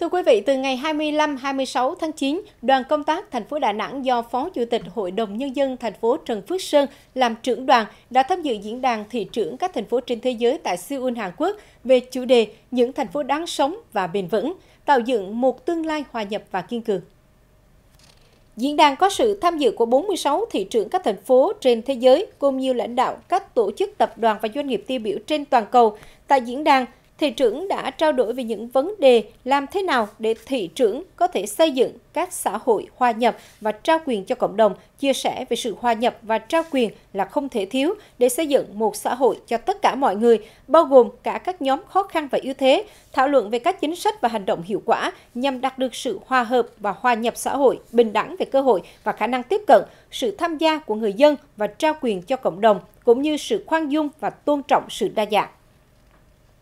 Thưa quý vị, từ ngày 25-26 tháng 9, đoàn công tác thành phố Đà Nẵng do Phó Chủ tịch Hội đồng Nhân dân thành phố Trần Phước Sơn làm trưởng đoàn đã tham dự diễn đàn thị trưởng các thành phố trên thế giới tại Seoul, Hàn Quốc về chủ đề những thành phố đáng sống và bền vững, tạo dựng một tương lai hòa nhập và kiên cường. Diễn đàn có sự tham dự của 46 thị trưởng các thành phố trên thế giới, cùng nhiều lãnh đạo các tổ chức tập đoàn và doanh nghiệp tiêu biểu trên toàn cầu. Tại diễn đàn, thị trưởng đã trao đổi về những vấn đề làm thế nào để thị trưởng có thể xây dựng các xã hội hòa nhập và trao quyền cho cộng đồng, chia sẻ về sự hòa nhập và trao quyền là không thể thiếu để xây dựng một xã hội cho tất cả mọi người, bao gồm cả các nhóm khó khăn và yếu thế, thảo luận về các chính sách và hành động hiệu quả nhằm đạt được sự hòa hợp và hòa nhập xã hội, bình đẳng về cơ hội và khả năng tiếp cận, sự tham gia của người dân và trao quyền cho cộng đồng, cũng như sự khoan dung và tôn trọng sự đa dạng.